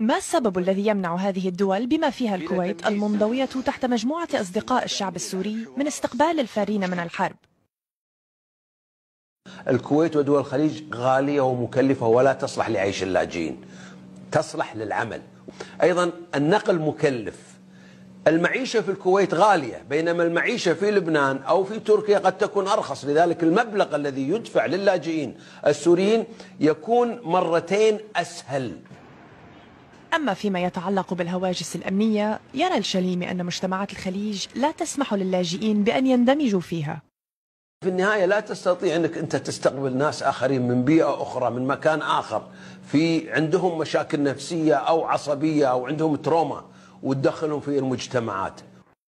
ما السبب الذي يمنع هذه الدول بما فيها الكويت المنضوية تحت مجموعة أصدقاء الشعب السوري من استقبال الفارين من الحرب؟ الكويت ودول الخليج غالية ومكلفة ولا تصلح لعيش اللاجئين تصلح للعمل أيضا النقل مكلف المعيشة في الكويت غالية بينما المعيشة في لبنان أو في تركيا قد تكون أرخص لذلك المبلغ الذي يدفع للاجئين السوريين يكون مرتين أسهل أما فيما يتعلق بالهواجس الأمنية يرى الشليمي أن مجتمعات الخليج لا تسمح للاجئين بأن يندمجوا فيها في النهايه لا تستطيع انك انت تستقبل ناس اخرين من بيئه اخرى من مكان اخر في عندهم مشاكل نفسيه او عصبيه او عندهم تروما وتدخلهم في المجتمعات